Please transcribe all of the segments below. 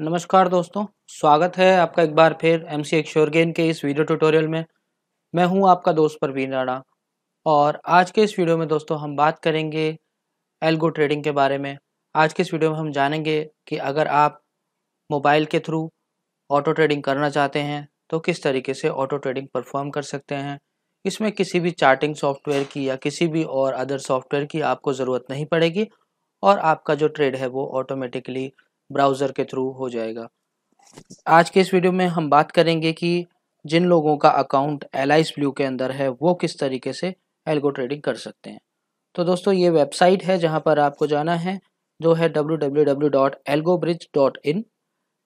नमस्कार दोस्तों स्वागत है आपका एक बार फिर एम सी एक्शोरगेन के इस वीडियो ट्यूटोरियल में मैं हूं आपका दोस्त प्रवीण राणा और आज के इस वीडियो में दोस्तों हम बात करेंगे एल्गो ट्रेडिंग के बारे में आज के इस वीडियो में हम जानेंगे कि अगर आप मोबाइल के थ्रू ऑटो ट्रेडिंग करना चाहते हैं तो किस तरीके से ऑटो ट्रेडिंग परफॉर्म कर सकते हैं इसमें किसी भी चार्टिंग सॉफ्टवेयर की या किसी भी और अदर सॉफ्टवेयर की आपको ज़रूरत नहीं पड़ेगी और आपका जो ट्रेड है वो ऑटोमेटिकली ब्राउज़र के थ्रू हो जाएगा आज के इस वीडियो में हम बात करेंगे कि जिन लोगों का अकाउंट एल आई ब्लू के अंदर है वो किस तरीके से एल्गो ट्रेडिंग कर सकते हैं तो दोस्तों ये वेबसाइट है जहाँ पर आपको जाना है जो है www.algobridge.in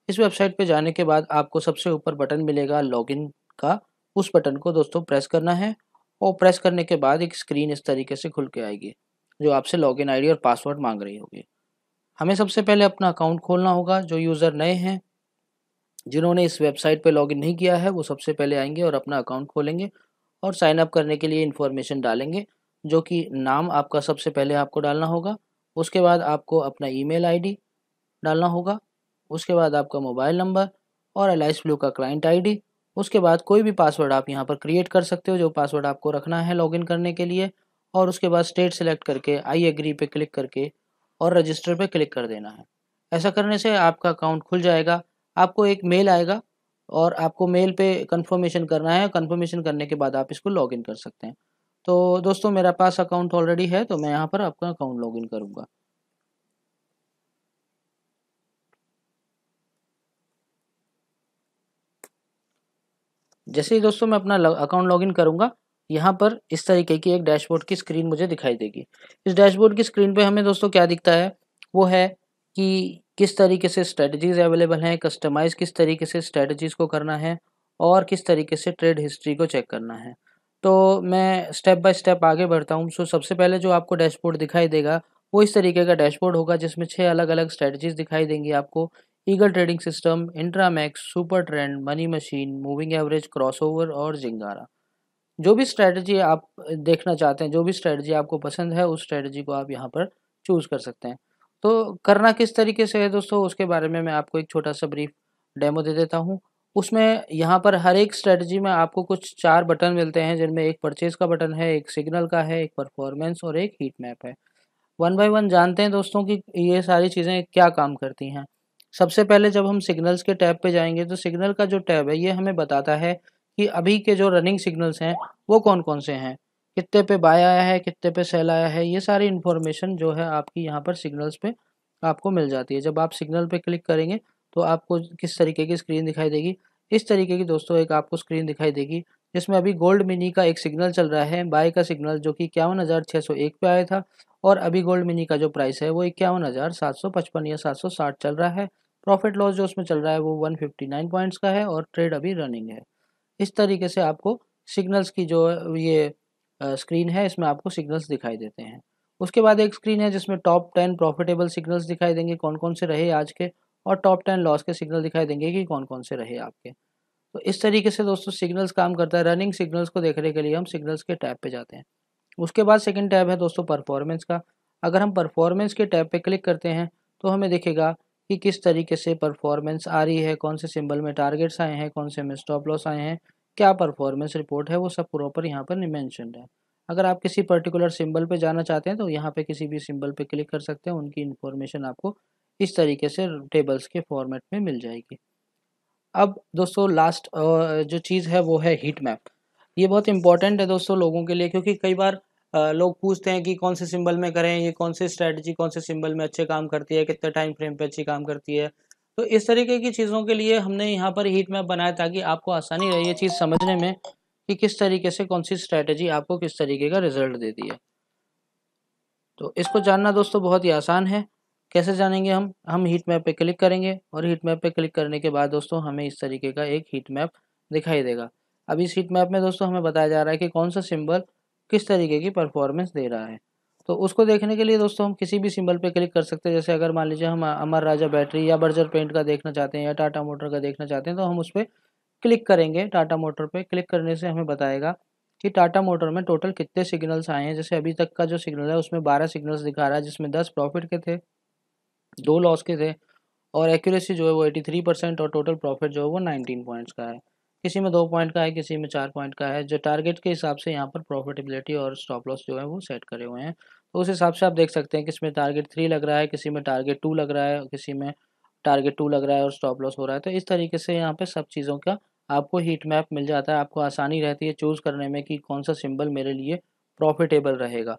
इस वेबसाइट पे जाने के बाद आपको सबसे ऊपर बटन मिलेगा लॉगिन का उस बटन को दोस्तों प्रेस करना है और प्रेस करने के बाद एक स्क्रीन इस तरीके से खुल के आएगी जो आपसे लॉगिन आईडी और पासवर्ड मांग रही होगी हमें सबसे पहले अपना अकाउंट खोलना होगा जो यूज़र नए हैं जिन्होंने इस वेबसाइट पे लॉगिन नहीं किया है वो सबसे पहले आएंगे और अपना अकाउंट खोलेंगे और साइन अप करने के लिए इन्फॉर्मेशन डालेंगे जो कि नाम आपका सबसे पहले आपको डालना होगा उसके बाद आपको अपना ईमेल आईडी डालना होगा उसके बाद आपका मोबाइल नंबर और एलाइस ब्लू का क्लाइंट आईडी उसके बाद कोई भी पासवर्ड आप यहाँ पर क्रिएट कर सकते हो जो पासवर्ड आपको रखना है लॉगिन करने के लिए और उसके बाद स्टेट सेलेक्ट करके आई एग्री पे क्लिक करके और रजिस्टर पे क्लिक कर देना है ऐसा करने से आपका अकाउंट खुल जाएगा आपको एक मेल आएगा और आपको मेल पे कंफर्मेशन करना है कंफर्मेशन करने के बाद आप इसको लॉगिन कर सकते हैं तो दोस्तों मेरा पास अकाउंट ऑलरेडी है तो मैं यहाँ पर आपका अकाउंट लॉगिन करूँगा जैसे ही दोस्तों मैं अपना अकाउंट लॉगिन करूँगा यहाँ पर इस तरीके की एक डैशबोर्ड की स्क्रीन मुझे दिखाई देगी इस डैशबोर्ड की स्क्रीन पे हमें दोस्तों क्या दिखता है वो है कि किस तरीके से स्ट्रेटजीज अवेलेबल हैं कस्टमाइज़ किस तरीके से स्ट्रेटजीज़ को करना है और किस तरीके से ट्रेड हिस्ट्री को चेक करना है तो मैं स्टेप बाय स्टेप आगे बढ़ता हूँ सो सबसे पहले जो आपको डैशबोर्ड दिखाई देगा वो इस तरीके का डैशबोर्ड होगा जिसमें छः अलग अलग स्ट्रेटजीज दिखाई देंगी आपको eagle trading system Intramax super trend money machine moving average crossover और जिंगारा जो भी स्ट्रेटजी आप देखना चाहते हैं जो भी स्ट्रेटजी आपको पसंद है उस स्ट्रेटजी को आप यहाँ पर चूज़ कर सकते हैं तो करना किस तरीके से है दोस्तों उसके बारे में मैं आपको एक छोटा सा ब्रीफ डेमो दे देता हूँ उसमें यहाँ पर हर एक स्ट्रेटजी में आपको कुछ चार बटन मिलते हैं जिनमें एक परचेज का बटन है एक सिग्नल का है एक परफॉर्मेंस और एक हीट मैप है वन बाय वन जानते हैं दोस्तों कि ये सारी चीज़ें क्या काम करती हैं सबसे पहले जब हम सिग्नल्स के टैब पे जाएंगे तो सिग्नल का जो टैब है ये हमें बताता है कि अभी के जो रनिंग सिग्नल्स हैं वो कौन कौन से हैं कितने पे बाय आया है कितने पे सेल आया है ये सारी इन्फॉर्मेशन जो है आपकी यहाँ पर सिग्नल्स पे आपको मिल जाती है जब आप सिग्नल पे क्लिक करेंगे तो आपको किस तरीके की स्क्रीन दिखाई देगी इस तरीके की दोस्तों एक आपको स्क्रीन दिखाई देगी जिसमें अभी गोल्ड मिनी का एक सिग्नल चल रहा है बाय का सिग्नल जो कि इक्यावन हज़ार छः सौ एक पे आया था और अभी गोल्ड मिनी का जो प्राइस है वो इक्यावन हज़ार सात सौ पचपन या सात सौ साठ चल रहा है प्रॉफिट लॉस जो उसमें चल रहा है वो वन फिफ्टी नाइन पॉइंट्स का है और ट्रेड अभी रनिंग है इस तरीके से आपको सिग्नल्स की जो ये स्क्रीन है इसमें आपको सिग्नल्स दिखाई देते हैं उसके बाद एक स्क्रीन है जिसमें टॉप टेन प्रॉफिटेबल सिग्नल्स दिखाई देंगे कौन कौन से रहे आज के और टॉप टेन लॉस के सिग्नल दिखाई देंगे कि कौन कौन से रहे आपके तो इस तरीके से दोस्तों सिग्नल्स काम करता है रनिंग सिग्नल्स को देखने के लिए हम सिग्नल्स के टैब पे जाते हैं उसके बाद सेकंड टैब है दोस्तों परफॉर्मेंस का अगर हम परफॉर्मेंस के टैब पे क्लिक करते हैं तो हमें देखेगा कि किस तरीके से परफॉर्मेंस आ रही है कौन से सिंबल में टारगेट्स आए हैं कौन से में स्टॉप लॉस आए हैं क्या परफॉर्मेंस रिपोर्ट है वो सब प्रॉपर यहाँ पर मैंशन है अगर आप किसी पर्टिकुलर सिंबल पे जाना चाहते हैं तो यहाँ पे किसी भी सिंबल पे क्लिक कर सकते हैं उनकी इन्फॉर्मेशन आपको इस तरीके से टेबल्स के फॉर्मेट में मिल जाएगी अब दोस्तों लास्ट जो चीज़ है वो है हीट मैप ये बहुत इंपॉर्टेंट है दोस्तों लोगों के लिए क्योंकि कई बार लोग पूछते हैं कि कौन से सिंबल में करें ये कौन सी स्ट्रैटेजी कौन से सिंबल में अच्छे काम करती है कितने टाइम फ्रेम पे अच्छी काम करती है तो इस तरीके की चीज़ों के लिए हमने यहाँ पर हीट मैप बनाया ताकि आपको आसानी रहे ये चीज़ समझने में कि किस तरीके से कौन सी स्ट्रैटेजी आपको किस तरीके का रिजल्ट देती है तो इसको जानना दोस्तों बहुत ही आसान है कैसे जानेंगे हम हम हीट मैप पे क्लिक करेंगे और हीट मैप पे क्लिक करने के बाद दोस्तों हमें इस तरीके का एक हीट मैप दिखाई देगा अब इस हीट मैप में दोस्तों हमें बताया जा रहा है कि कौन सा सिंबल किस तरीके की परफॉर्मेंस दे रहा है तो उसको देखने के लिए दोस्तों हम किसी भी सिंबल पे क्लिक कर सकते हैं जैसे अगर मान लीजिए हम अमर राजा बैटरी या बर्जर पेंट का देखना चाहते हैं या टाटा मोटर का देखना चाहते हैं तो हम उस पर क्लिक करेंगे टाटा मोटर पे क्लिक करने से हमें बताएगा कि टाटा मोटर में टोटल कितने सिग्नल्स आए हैं जैसे अभी तक का जो सिग्नल है उसमें बारह सिग्नल्स दिखा रहा है जिसमें दस प्रॉफिट के थे दो लॉस के थे और एक्यूरेसी जो है वो एटी थ्री परसेंट और टोटल प्रॉफिट जो है वो नाइनटीन पॉइंट्स का है किसी में दो पॉइंट का है किसी में चार पॉइंट का है जो टारगेट के हिसाब से यहाँ पर प्रॉफिटेबिलिटी और स्टॉप लॉस जो है वो सेट करे हुए हैं तो उस हिसाब से आप देख सकते हैं किसमें टारगेट थ्री लग रहा है किसी में टारगेट टू लग रहा है किसी में टारगेट टू लग रहा है और स्टॉप लॉस हो रहा है तो इस तरीके से यहाँ पे सब चीज़ों का आपको हीट मैप मिल जाता है आपको आसानी रहती है चूज़ करने में कि कौन सा सिम्बल मेरे लिए प्रॉफिटेबल रहेगा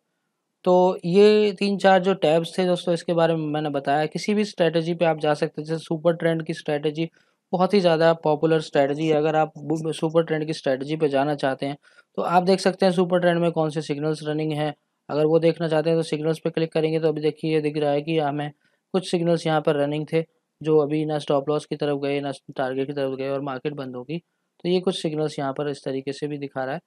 तो ये तीन चार जो टैब्स थे दोस्तों इसके बारे में मैंने बताया किसी भी स्ट्रेटजी पे आप जा सकते हैं जैसे सुपर ट्रेंड की स्ट्रेटजी बहुत ही ज़्यादा पॉपुलर स्ट्रैटेजी है अगर आप सुपर ट्रेंड की स्ट्रैटेजी पे जाना चाहते हैं तो आप देख सकते हैं सुपर ट्रेंड में कौन से सिग्नल्स रनिंग हैं अगर वो देखना चाहते हैं तो सिग्नल्स पे क्लिक करेंगे तो अभी देखिए ये दिख रहा है कि हमें कुछ सिग्नल्स यहाँ पर रनिंग थे जो अभी ना स्टॉप लॉस की तरफ गए ना टारगेट की तरफ गए और मार्केट बंद होगी तो ये कुछ सिग्नल्स यहाँ पर इस तरीके से भी दिखा रहा है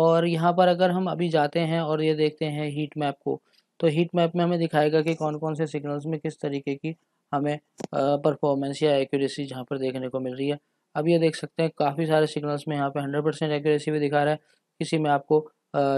और यहाँ पर अगर हम अभी जाते हैं और ये देखते हैं हीट मैप को तो हीट मैप में हमें दिखाएगा कि कौन कौन से सिग्नल्स में किस तरीके की हमें परफॉर्मेंस या एक्यूरेसी जहाँ पर देखने को मिल रही है अब ये देख सकते हैं काफ़ी सारे सिग्नल्स में यहाँ पे 100 परसेंट एक्यूरेसी भी दिखा रहा है किसी में आपको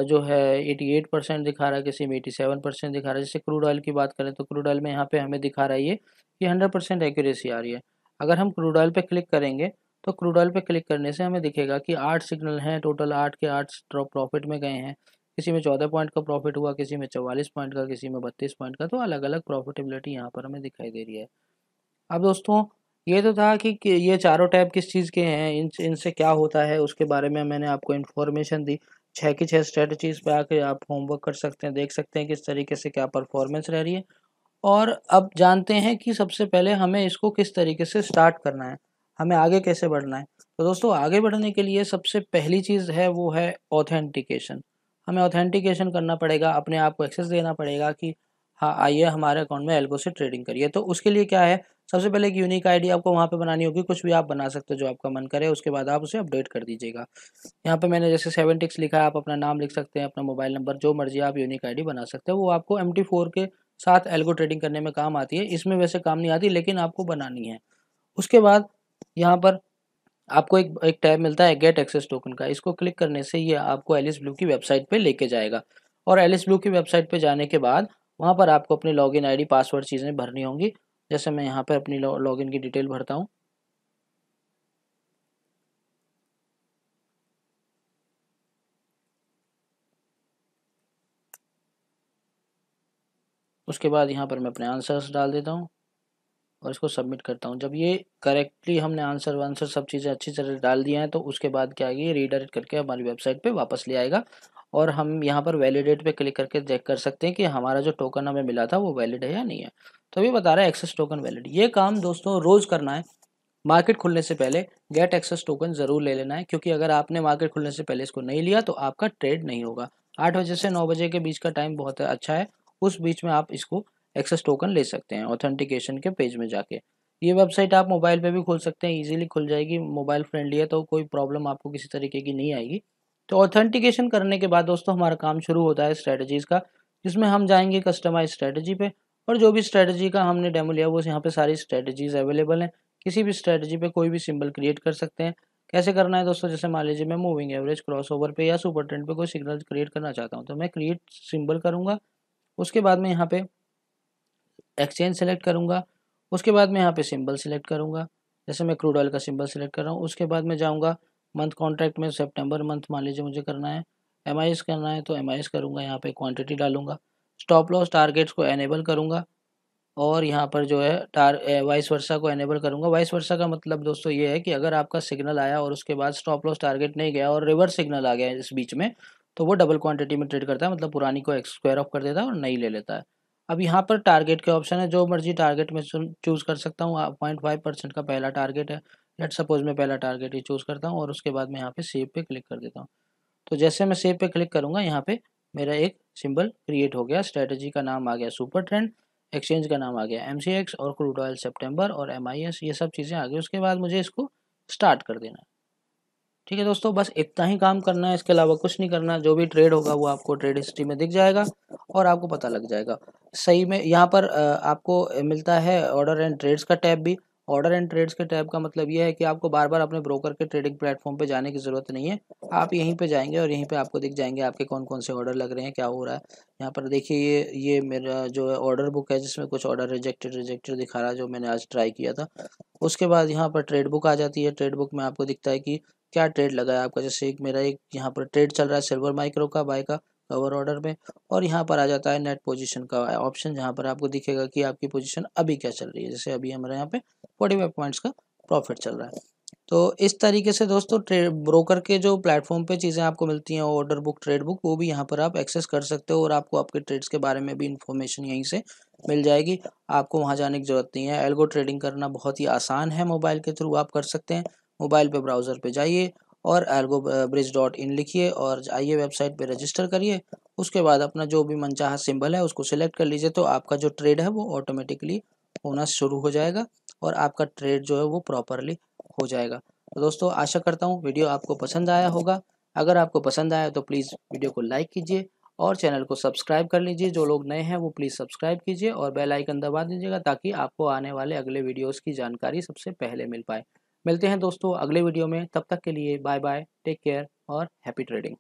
जो है 88 परसेंट दिखा रहा है किसी में 87 परसेंट दिखा रहा है जैसे क्रूड ऑयल की बात करें तो क्रूड ऑयल में यहाँ पे हमें दिखा रहा है ये कि 100 परसेंट एक्यूरेसी आ रही है अगर हम क्रूड ऑयल पर क्लिक करेंगे तो क्रूड ऑयल पर क्लिक करने से हमें दिखेगा कि आठ सिग्नल हैं टोटल आठ के आठ ड्रॉप प्रॉफिट में गए हैं किसी में चौदह पॉइंट का प्रॉफिट हुआ किसी में चवालीस पॉइंट का किसी में बत्तीस पॉइंट का तो अलग अलग प्रॉफिटेबिलिटी यहाँ पर हमें दिखाई दे रही है अब दोस्तों ये तो था कि ये चारों टैब किस चीज़ के हैं इन इनसे क्या होता है उसके बारे में मैंने आपको इन्फॉर्मेशन दी छः की छः स्ट्रेटजीज़ पे आके आप होमवर्क कर सकते हैं देख सकते हैं किस तरीके से क्या परफॉर्मेंस रह रही है और अब जानते हैं कि सबसे पहले हमें इसको किस तरीके से स्टार्ट करना है हमें आगे कैसे बढ़ना है तो दोस्तों आगे बढ़ने के लिए सबसे पहली चीज़ है वो है ऑथेंटिकेशन हमें ऑथेंटिकेशन करना पड़ेगा अपने आप को एक्सेस देना पड़ेगा कि हाँ आइए हमारे अकाउंट में एल्गो से ट्रेडिंग करिए तो उसके लिए क्या है सबसे पहले एक यूनिक आईडी आपको वहाँ पे बनानी होगी कुछ भी आप बना सकते हो जो आपका मन करे उसके बाद आप उसे अपडेट कर दीजिएगा यहाँ पे मैंने जैसे सेवन टिक्स लिखा है आप अपना नाम लिख सकते हैं अपना मोबाइल नंबर जो मर्जी आप यूनिक आईडी बना सकते हैं वो आपको एम के साथ एल्गो ट्रेडिंग करने में काम आती है इसमें वैसे काम नहीं आती लेकिन आपको बनानी है उसके बाद यहाँ पर आपको एक एक टैब मिलता है गेट एक्सेस टोकन का इसको क्लिक करने से ये आपको एलिस ब्लू की वेबसाइट पे लेके जाएगा और एलिस ब्लू की वेबसाइट पे जाने के बाद वहाँ पर आपको अपनी लॉगिन आईडी पासवर्ड चीज़ें भरनी होंगी जैसे मैं यहाँ पर अपनी लॉगिन की डिटेल भरता हूँ उसके बाद यहाँ पर मैं अपने आंसर्स डाल देता हूँ और इसको सबमिट करता हूँ जब ये करेक्टली हमने आंसर वंसर सब चीज़ें अच्छी तरह डाल दिया है तो उसके बाद क्या आएगी रीडायरेक्ट करके हमारी वेबसाइट पे वापस ले आएगा और हम यहाँ पर वैलिडेट पे क्लिक करके चेक कर सकते हैं कि हमारा जो टोकन हमें मिला था वो वैलिड है या नहीं है तो अभी बता रहा है एक्सेस टोकन वैलिड ये काम दोस्तों रोज़ करना है मार्केट खुलने से पहले गेट एक्सेस टोकन ज़रूर ले लेना है क्योंकि अगर आपने मार्केट खुलने से पहले इसको नहीं लिया तो आपका ट्रेड नहीं होगा आठ बजे से नौ बजे के बीच का टाइम बहुत अच्छा है उस बीच में आप इसको एक्सेस टोकन ले सकते हैं ऑथेंटिकेशन के पेज में जाके ये वेबसाइट आप मोबाइल पे भी खोल सकते हैं इजीली खुल जाएगी मोबाइल फ्रेंडली है तो कोई प्रॉब्लम आपको किसी तरीके की नहीं आएगी तो ऑथेंटिकेशन करने के बाद दोस्तों हमारा काम शुरू होता है स्ट्रेटजीज का जिसमें हम जाएंगे कस्टमाइज स्ट्रेटजी पे और जो भी स्ट्रेटजी का हमने डेमो लिया वो यहाँ पे सारी स्ट्रेटजीज अवेलेबल हैं किसी भी स्ट्रेटजी पे कोई भी सिंबल क्रिएट कर सकते हैं कैसे करना है दोस्तों जैसे मान लीजिए मैं मूविंग एवरेज क्रॉस ओवर पे या सुपर ट्रेंड पे कोई सिग्नल क्रिएट करना चाहता हूँ तो मैं क्रिएट सिम्बल करूँगा उसके बाद में यहाँ पे एक्सचेंज सेलेक्ट करूँगा उसके बाद मैं यहाँ पे सिंबल सेलेक्ट करूँगा जैसे मैं क्रूड ऑयल का सिंबल सेलेक्ट कर रहा हूँ उसके बाद मैं जाऊँगा मंथ कॉन्ट्रैक्ट में सेप्टेम्बर मंथ मान लीजिए मुझे करना है एम करना है तो एम आई एस करूँगा यहाँ पर क्वान्टिटी डालूंगा स्टॉप लॉस टारगेट्स को एनेबल करूँगा और यहाँ पर जो है टार वाइस वर्षा को एनेबल करूँगा वाइस वर्षा का मतलब दोस्तों ये है कि अगर आपका सिग्नल आया और उसके बाद स्टॉप लॉस टारगेट नहीं गया और रिवर्स सिग्नल आ गया इस बीच में तो वो डबल क्वांटिटी में ट्रेड करता है मतलब पुरानी को एक्स स्क्वायर ऑफ कर देता है और नई ले लेता है अब यहाँ पर टारगेट के ऑप्शन है जो मर्जी टारगेट में चूज़ कर सकता हूँ पॉइंट फाइव परसेंट का पहला टारगेट है लेट सपोज मैं पहला टारगेट ही चूज़ करता हूँ और उसके बाद मैं यहाँ पे सेव पे क्लिक कर देता हूँ तो जैसे मैं सेव पे क्लिक करूँगा यहाँ पे मेरा एक सिंबल क्रिएट हो गया स्ट्रेटजी का नाम आ गया सुपर ट्रेंड एक्सचेंज का नाम आ गया एम और क्रूड ऑयल सेप्टेम्बर और एम ये सब चीज़ें आ गई उसके बाद मुझे इसको स्टार्ट कर देना ठीक है दोस्तों बस इतना ही काम करना है इसके अलावा कुछ नहीं करना जो भी ट्रेड होगा वो आपको ट्रेड हिस्ट्री में दिख जाएगा और आपको पता लग जाएगा सही में यहाँ पर आपको मिलता है ऑर्डर एंड ट्रेड्स का टैब भी ऑर्डर एंड ट्रेड्स के टैब का मतलब यह है कि आपको बार बार अपने ब्रोकर के ट्रेडिंग प्लेटफॉर्म पे जाने की ज़रूरत नहीं है आप यहीं पे जाएंगे और यहीं पे आपको दिख जाएंगे आपके कौन कौन से ऑर्डर लग रहे हैं क्या हो रहा है यहाँ पर देखिए ये ये मेरा जो है ऑर्डर बुक है जिसमें कुछ ऑर्डर रिजेक्टेड रिजेक्टेड दिखा रहा है जो मैंने आज ट्राई किया था उसके बाद यहाँ पर ट्रेड बुक आ जाती है ट्रेड बुक में आपको दिखता है कि क्या ट्रेड लगा है आपका जैसे एक मेरा एक यहाँ पर ट्रेड चल रहा है सिल्वर माइक्रो का बाय का कवर ऑर्डर में और यहाँ पर आ जाता है नेट पोजीशन का ऑप्शन जहाँ पर आपको दिखेगा कि आपकी पोजीशन अभी क्या चल रही है जैसे अभी हमारे यहाँ पे फोर्टी फाइव पॉइंट्स का प्रॉफिट चल रहा है तो इस तरीके से दोस्तों ट्रेड ब्रोकर के जो प्लेटफॉर्म पे चीज़ें आपको मिलती हैं ऑर्डर बुक ट्रेड बुक वो भी यहाँ पर आप एक्सेस कर सकते हो और आपको आपके ट्रेड्स के बारे में भी इन्फॉर्मेशन यहीं से मिल जाएगी आपको वहाँ जाने की जरूरत नहीं है एल्गो ट्रेडिंग करना बहुत ही आसान है मोबाइल के थ्रू आप कर सकते हैं मोबाइल पे ब्राउज़र पे जाइए और एल्गो ब्रिज डॉट इन लिखिए और आइए वेबसाइट पे रजिस्टर करिए उसके बाद अपना जो भी मनचाहा सिंबल है उसको सिलेक्ट कर लीजिए तो आपका जो ट्रेड है वो ऑटोमेटिकली होना शुरू हो जाएगा और आपका ट्रेड जो है वो प्रॉपरली हो जाएगा तो दोस्तों आशा करता हूँ वीडियो आपको पसंद आया होगा अगर आपको पसंद आया तो प्लीज़ वीडियो को लाइक कीजिए और चैनल को सब्सक्राइब कर लीजिए जो लोग नए हैं वो प्लीज़ सब्सक्राइब कीजिए और बेल आइकन दबा दीजिएगा ताकि आपको आने वाले अगले वीडियोस की जानकारी सबसे पहले मिल पाए मिलते हैं दोस्तों अगले वीडियो में तब तक के लिए बाय बाय टेक केयर और हैप्पी ट्रेडिंग